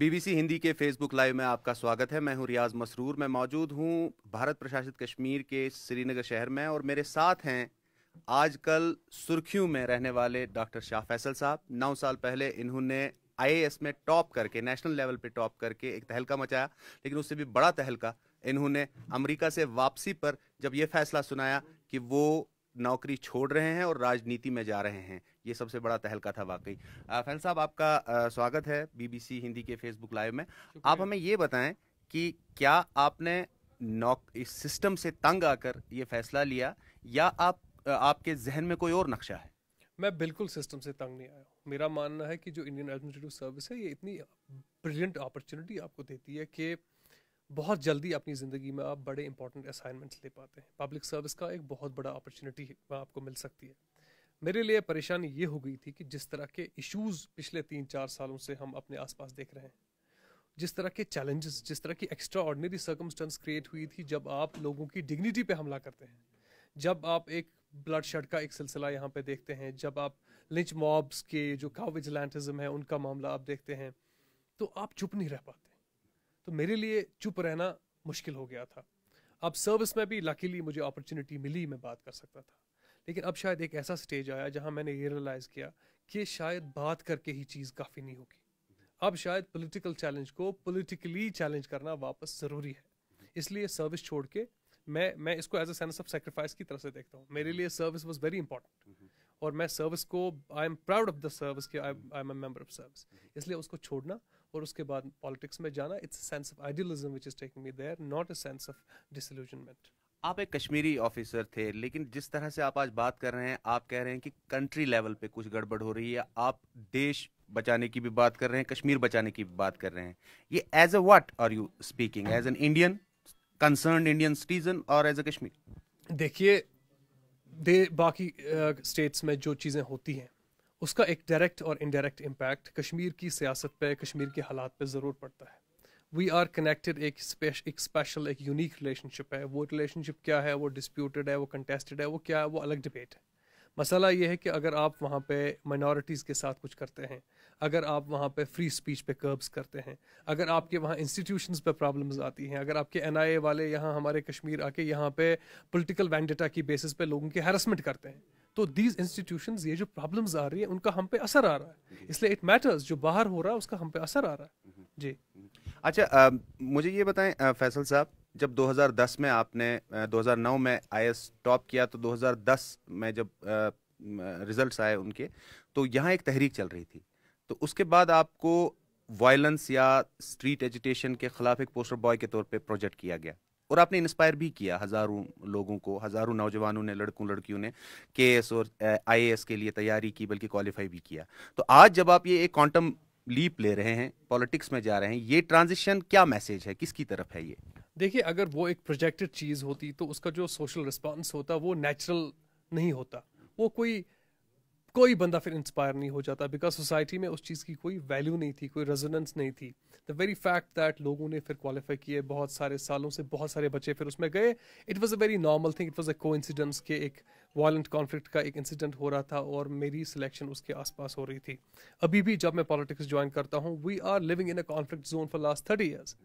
BBC Hindi के Facebook live में आपका स्वागत है मैं हूं रियाज मसरूर मैं मौजूद हूं भारत प्रशासित कश्मीर के श्रीनगर शहर में और मेरे साथ हैं आजकल सुर्खियों में रहने वाले डॉक्टर शाह फैसल साहब नौ साल पहले इन्होंने आईएएस में टॉप करके नेशनल लेवल पे टॉप करके एक तहलका मचाया लेकिन उससे भी बड़ा तहलका इन्होंने अमरीका से वापसी पर जब ये फैसला सुनाया कि वो नौकरी छोड़ रहे हैं और राजनीति में जा रहे हैं ये सबसे बड़ा तहलका था वाकई फैन साहब आपका स्वागत है बीबीसी हिंदी के फेसबुक लाइव में आप हमें ये बताएं कि क्या आपने नौक इस सिस्टम से तंग आकर ये फैसला लिया या आप आपके जहन में कोई और नक्शा है मैं बिल्कुल सिस्टम से तंग नहीं आया मेरा मानना है कि जो इंडियन एडमिनिस्ट्रेटिव सर्विस है ये इतनी ब्रिलियंट अपॉर्चुनिटी आपको देती है कि बहुत जल्दी अपनी ज़िंदगी में आप बड़े इंपॉर्टेंट असाइनमेंट्स ले पाते हैं पब्लिक सर्विस का एक बहुत बड़ा अपॉर्चुनिटी आपको मिल सकती है मेरे लिए परेशानी ये हो गई थी कि जिस तरह के इश्यूज पिछले तीन चार सालों से हम अपने आसपास देख रहे हैं जिस तरह के चैलेंजेस जिस तरह की एक्स्ट्रा ऑर्डनरी सर्कमस्टेंस क्रिएट हुई थी जब आप लोगों की डिग्निटी पे हमला करते हैं जब आप एक ब्लड शर्ट का एक सिलसिला यहाँ पे देखते हैं जब आप लिंच मॉब्स के जो काविजलैंटिज्म है उनका मामला आप देखते हैं तो आप चुप नहीं रह पाते तो मेरे लिए चुप रहना मुश्किल हो गया था अब सर्विस में भी लकीली मुझे अपॉर्चुनिटी मिली मैं बात कर सकता था लेकिन अब शायद एक ऐसा स्टेज आया जहाँ मैंने ये रियलाइज़ किया कि शायद बात करके ही चीज़ काफ़ी नहीं होगी अब शायद पॉलिटिकल चैलेंज को पॉलिटिकली चैलेंज करना वापस ज़रूरी है इसलिए सर्विस छोड़ के मैं मैं इसको as a sense of sacrifice की तरह से देखता हूँ मेरे लिए सर्विस वॉज वेरी इंपॉर्टेंट और मैं सर्विस को I am proud of the service कि I am member of service इसलिए उसको छोड़ना और उसके बाद पॉलिटिक्स में जाना it's sense of idealism which is taking me there not a sense of disillusionment आप एक कश्मीरी ऑफिसर थे लेकिन जिस तरह से आप आज बात कर रहे हैं आप कह रहे हैं कि कंट्री लेवल पे कुछ गड़बड़ हो रही है आप देश बचाने की भी बात कर रहे हैं कश्मीर बचाने की भी बात कर रहे हैं ये as a what are you speaking as an Indian concern Indian citizen और एज अ कश्मीर देखिए दे बाकी स्टेट्स में जो चीज़ें होती हैं उसका एक डायरेक्ट और इनडायरेक्ट इम्पैक्ट कश्मीर की सियासत पे कश्मीर के हालात पे ज़रूर पड़ता है वी आर कनेक्टेड एक एक स्पेशल एक यूनिक रिलेशनशिप है वो रिलेशनशिप क्या है वो डिस्प्यूटेड है वो कंटेस्टेड है वो क्या है वो अलग डिबेट है मसला ये है कि अगर आप वहाँ पे माइनॉरिटीज़ के साथ कुछ करते हैं अगर आप वहाँ पे फ्री स्पीच पे कर्ब्स करते हैं अगर आपके वहाँ इंस्टीट्यूशंस पे प्रॉब्लम्स आती हैं अगर आपके एन वाले यहाँ हमारे कश्मीर आके यहाँ पे पॉलिटिकल वैंडेटा की बेसिस पे लोगों की हेरसमेंट करते हैं तो दीज इंस्टीट्यूशन ये जो प्रॉब्लम्स आ रही है उनका हम पे असर आ रहा है इसलिए इट मैटर्स जो बाहर हो रहा है उसका हम पे असर आ रहा है हम्म। जी अच्छा आ, मुझे ये बताएं फैसल साहब जब 2010 में आपने 2009 में आई टॉप किया तो 2010 में जब रिजल्ट्स आए उनके तो यहाँ एक तहरीक चल रही थी तो उसके बाद आपको वायलेंस या स्ट्रीट एजुटेशन के खिलाफ एक पोस्टर बॉय के तौर पे प्रोजेक्ट किया गया और आपने इंस्पायर भी किया हज़ारों लोगों को हज़ारों नौजवानों ने लड़कों लड़कियों ने के और आई के लिए तैयारी की बल्कि क्वालिफाई भी किया तो आज जब आप ये एक क्वांटम लीप ले रहे हैं पॉलिटिक्स में जा रहे हैं ये ट्रांजिशन क्या मैसेज है किसकी तरफ है ये देखिए अगर वो एक प्रोजेक्टेड चीज़ होती तो उसका जो सोशल रिस्पॉन्स होता वो नेचुरल नहीं होता वो कोई कोई बंदा फिर इंस्पायर नहीं हो जाता बिकॉज सोसाइटी में उस चीज़ की कोई वैल्यू नहीं थी कोई रेजोनेंस नहीं थी द वेरी फैक्ट दैट लोगों ने फिर क्वालिफाई किए बहुत सारे सालों से बहुत सारे बच्चे फिर उसमें गए it was a very normal thing it was a को के एक वायलेंट कॉन्फ्लिक्ट का एक इंसिडेंट हो रहा था और मेरी सिलेक्शन उसके आसपास हो रही थी अभी भी जब मैं पॉलिटिक्स ज्वाइन करता हूँ we are living in a conflict zone for last thirty years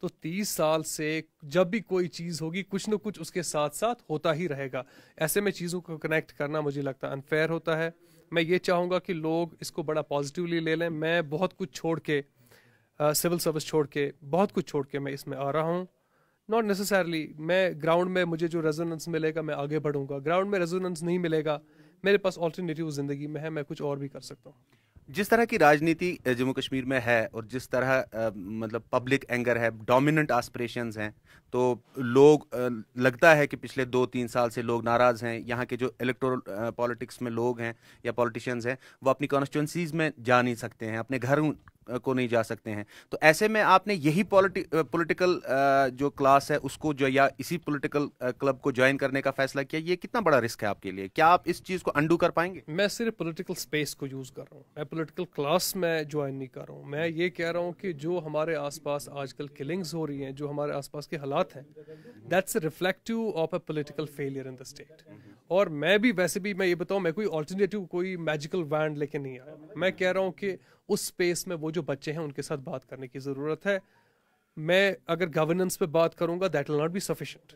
तो तीस साल से जब भी कोई चीज़ होगी कुछ ना कुछ उसके साथ साथ होता ही रहेगा ऐसे में चीज़ों को कनेक्ट करना मुझे लगता है अनफेयर होता है मैं ये चाहूँगा कि लोग इसको बड़ा पॉजिटिवली ले लें मैं बहुत कुछ छोड़ के सिविल सर्विस छोड़ के बहुत कुछ छोड़ के मैं इसमें आ रहा हूँ नॉट नेसेसरली मैं ग्राउंड में मुझे जो रेजोनेंस मिलेगा मैं आगे बढ़ूंगा ग्राउंड में रेजोनेंस नहीं मिलेगा मेरे पास ऑल्टरनेटिव ज़िंदगी में है मैं कुछ और भी कर सकता हूँ जिस तरह की राजनीति जम्मू कश्मीर में है और जिस तरह मतलब पब्लिक एंगर है डोमिनेंट आस्परेशन हैं तो लोग लगता है कि पिछले दो तीन साल से लोग नाराज़ हैं यहाँ के जो इलेक्टोरल पॉलिटिक्स में लोग हैं या पॉलिटिशियंस हैं वो अपनी कॉन्स्टिट्यूंसीज़ में जा नहीं सकते हैं अपने घर को नहीं जा सकते हैं तो ऐसे में आपने यही पॉलिटिकल जो क्लास है उसको जो या इसी पॉलिटिकल क्लब को ज्वाइन करने का फैसला किया ये कितना बड़ा रिस्क है आपके लिए क्या आप इस चीज़ को अंडू कर पाएंगे मैं सिर्फ पोलिटिकल स्पेस को यूज़ कर रहा हूँ मैं पोलिटिकल क्लास में ज्वाइन नहीं कर रहा हूँ मैं ये कह रहा हूँ कि जो हमारे आसपास आजकल किलिंग्स हो रही हैं जो हमारे आसपास के हालात हैं that's reflective of a political failure in the state और मैं भी वैसे भी मैं ये बताऊँ मैं कोई ऑल्टरनेटिव कोई मैजिकल वैंड लेके नहीं आया मैं कह रहा हूँ कि उस स्पेस में वो जो बच्चे हैं उनके साथ बात करने की ज़रूरत है मैं अगर गवर्नेंस पे बात करूंगा that will not be sufficient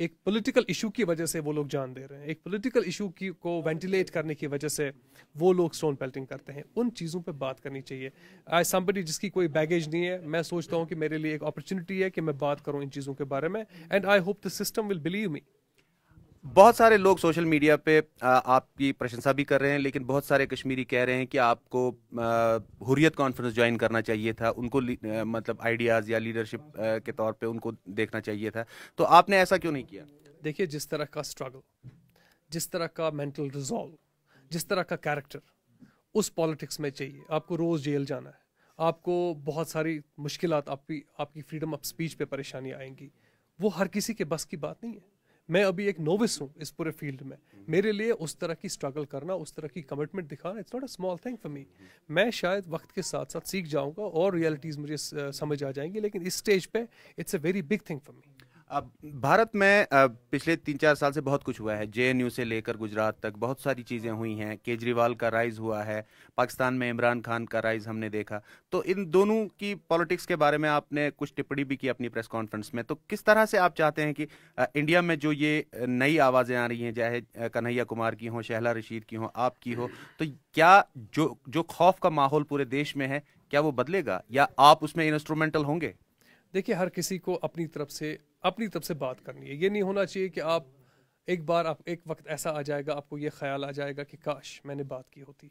एक पॉलिटिकल इशू की वजह से वो लोग जान दे रहे हैं एक पॉलिटिकल इशू की को वेंटिलेट करने की वजह से वो लोग स्टोन पेल्टिंग करते हैं उन चीज़ों पे बात करनी चाहिए आई समबडी जिसकी कोई बैगेज नहीं है मैं सोचता हूँ कि मेरे लिए एक अपॉर्चुनिटी है कि मैं बात करूँ इन चीज़ों के बारे में and I hope the system will believe me बहुत सारे लोग सोशल मीडिया पे आपकी प्रशंसा भी कर रहे हैं लेकिन बहुत सारे कश्मीरी कह रहे हैं कि आपको हुरियत कॉन्फ्रेंस ज्वाइन करना चाहिए था उनको मतलब आइडियाज़ या लीडरशिप के तौर पे उनको देखना चाहिए था तो आपने ऐसा क्यों नहीं किया देखिए जिस तरह का स्ट्रगल जिस तरह का मेंटल रिजॉल्व जिस तरह का कैरेक्टर उस पॉलिटिक्स में चाहिए आपको रोज़ जेल जाना है आपको बहुत सारी मुश्किल आपकी आपकी फ्रीडम ऑफ स्पीच पे परेशानी आएंगी वो हर किसी के बस की बात नहीं है मैं अभी एक नोविस हूँ इस पूरे फील्ड में मेरे लिए उस तरह की स्ट्रगल करना उस तरह की कमिटमेंट दिखाना it's not a small thing for me मैं शायद वक्त के साथ साथ सीख जाऊँगा और रियलिटीज़ मुझे समझ आ जाएंगी लेकिन इस स्टेज पे it's a very big thing for me अब भारत में पिछले तीन चार साल से बहुत कुछ हुआ है जे से लेकर गुजरात तक बहुत सारी चीज़ें हुई हैं केजरीवाल का राइज हुआ है पाकिस्तान में इमरान खान का राइज हमने देखा तो इन दोनों की पॉलिटिक्स के बारे में आपने कुछ टिप्पणी भी की अपनी प्रेस कॉन्फ्रेंस में तो किस तरह से आप चाहते हैं कि इंडिया में जो ये नई आवाज़ें आ रही हैं चाहे कन्हैया कुमार की हों शहला रशीद की हों आपकी हो तो क्या जो जो खौफ का माहौल पूरे देश में है क्या वो बदलेगा या आप उसमें इंस्ट्रूमेंटल होंगे देखिए हर किसी को अपनी तरफ से अपनी तरफ से बात करनी है ये नहीं होना चाहिए कि आप एक बार आप एक वक्त ऐसा आ जाएगा आपको ये ख्याल आ जाएगा कि काश मैंने बात की होती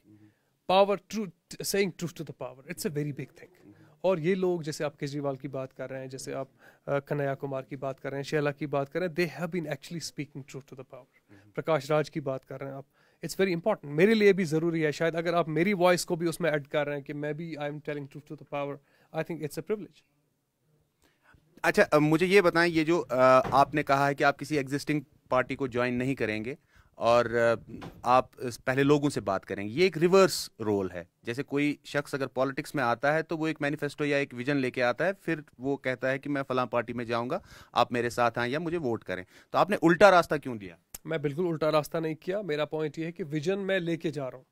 power true saying truth to the power it's a very big thing और ये लोग जैसे आप केजरीवाल की बात कर रहे हैं जैसे आप कन्हैया कुमार की बात कर रहे हैं शैला की बात कर रहे हैं they have been actually speaking truth to the power Prakash Raj की बात कर रहे हैं आप इट्स वेरी इंपॉर्टेंट मेरे लिए भी ज़रूरी है शायद अगर आप मेरी वॉइस को भी उसमें ऐड कर रहे हैं कि मैं भी I am telling truth to the power I think it's a privilege अच्छा मुझे ये बताएं ये जो आपने कहा है कि आप किसी एग्जिस्टिंग पार्टी को ज्वाइन नहीं करेंगे और आप पहले लोगों से बात करेंगे ये एक रिवर्स रोल है जैसे कोई शख्स अगर पॉलिटिक्स में आता है तो वो एक मैनिफेस्टो या एक विजन लेके आता है फिर वो कहता है कि मैं फलां पार्टी में जाऊंगा आप मेरे साथ आए या मुझे वोट करें तो आपने उल्टा रास्ता क्यों दिया मैं बिल्कुल उल्टा रास्ता नहीं किया मेरा पॉइंट ये है कि विजन मैं लेके जा रहा हूँ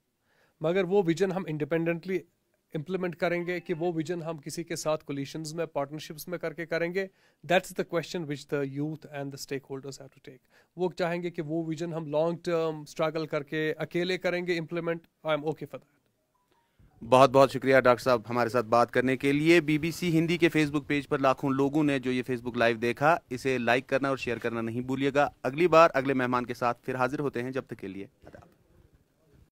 मगर वो विजन हम इंडिपेंडेंटली इम्प्लीमेंट करेंगे कि वो विजन हम किसी के साथ कोलिशन में पार्टनरशिप्स में करके करेंगे that's the question which the youth and the stakeholders have to take वो चाहेंगे कि वो विजन हम लॉन्ग टर्म स्ट्रगल करके अकेले करेंगे implement I am okay for that बहुत बहुत शुक्रिया डॉक्टर साहब हमारे साथ बात करने के लिए बीबीसी हिंदी के फेसबुक पेज पर लाखों लोगों ने जो ये फेसबुक लाइव देखा इसे लाइक करना और शेयर करना नहीं भूलिएगा अगली बार अगले मेहमान के साथ फिर हाजिर होते हैं जब तक के लिए अदाब